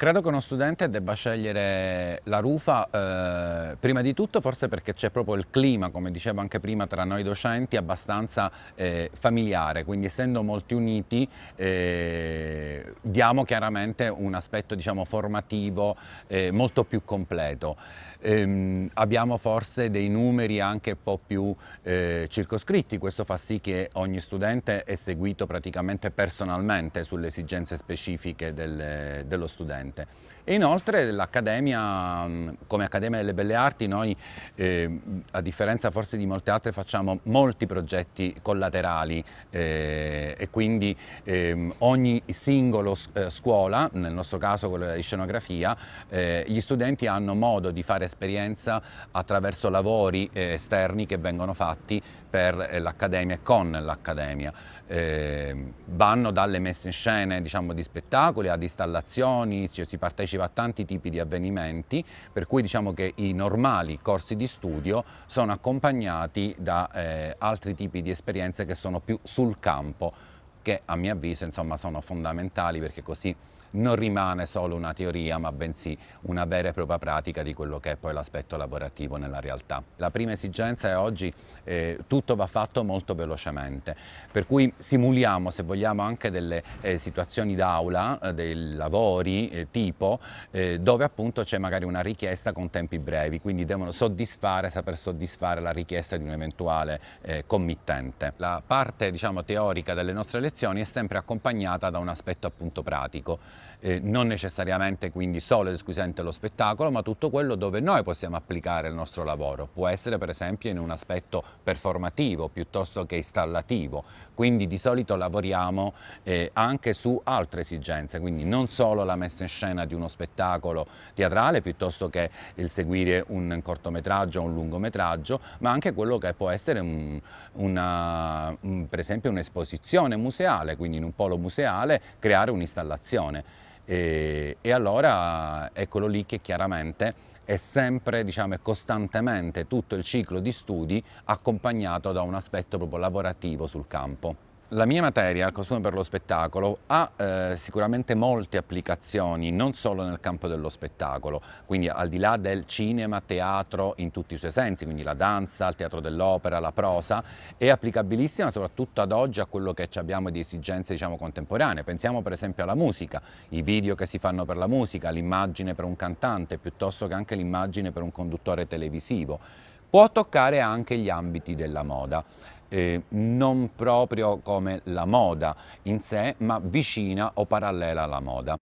Credo che uno studente debba scegliere la Rufa eh, prima di tutto forse perché c'è proprio il clima, come dicevo anche prima, tra noi docenti abbastanza eh, familiare, quindi essendo molti uniti eh, diamo chiaramente un aspetto diciamo, formativo eh, molto più completo. Ehm, abbiamo forse dei numeri anche un po' più eh, circoscritti, questo fa sì che ogni studente è seguito praticamente personalmente sulle esigenze specifiche del, dello studente importante. E inoltre l'Accademia, mm, come Accademia delle Belle Arti, noi eh, a differenza forse di molte altre facciamo molti progetti collaterali eh, e quindi eh, ogni singolo eh, scuola, nel nostro caso quella di scenografia, eh, gli studenti hanno modo di fare esperienza attraverso lavori eh, esterni che vengono fatti per l'Accademia e con l'Accademia. Ehm, vanno dalle messe in scene diciamo, di spettacoli ad installazioni, esercizio, si partecipa a tanti tipi di avvenimenti, per cui diciamo che i normali corsi di studio sono accompagnati da eh, altri tipi di esperienze che sono più sul campo, che a mio avviso insomma, sono fondamentali perché così non rimane solo una teoria ma bensì una vera e propria pratica di quello che è poi l'aspetto lavorativo nella realtà. La prima esigenza è oggi eh, tutto va fatto molto velocemente per cui simuliamo se vogliamo anche delle eh, situazioni d'aula, eh, dei lavori eh, tipo eh, dove appunto c'è magari una richiesta con tempi brevi quindi devono soddisfare, saper soddisfare la richiesta di un eventuale eh, committente. La parte diciamo teorica delle nostre lezioni è sempre accompagnata da un aspetto appunto pratico eh, non necessariamente quindi solo ed esclusivamente lo spettacolo, ma tutto quello dove noi possiamo applicare il nostro lavoro. Può essere per esempio in un aspetto performativo piuttosto che installativo, quindi di solito lavoriamo eh, anche su altre esigenze, quindi non solo la messa in scena di uno spettacolo teatrale piuttosto che il seguire un cortometraggio o un lungometraggio, ma anche quello che può essere un, una, un, per esempio un'esposizione museale, quindi in un polo museale creare un'installazione. E, e, allora eccolo lì che chiaramente è sempre, diciamo, è costantemente tutto il ciclo di studi accompagnato da un aspetto proprio lavorativo sul campo. La mia materia, il costume per lo spettacolo, ha eh, sicuramente molte applicazioni, non solo nel campo dello spettacolo, quindi al di là del cinema, teatro in tutti i suoi sensi, quindi la danza, il teatro dell'opera, la prosa, è applicabilissima soprattutto ad oggi a quello che abbiamo di esigenze diciamo, contemporanee. Pensiamo per esempio alla musica, i video che si fanno per la musica, l'immagine per un cantante, piuttosto che anche l'immagine per un conduttore televisivo. Può toccare anche gli ambiti della moda eh, non proprio come la moda in sé, ma vicina o parallela alla moda.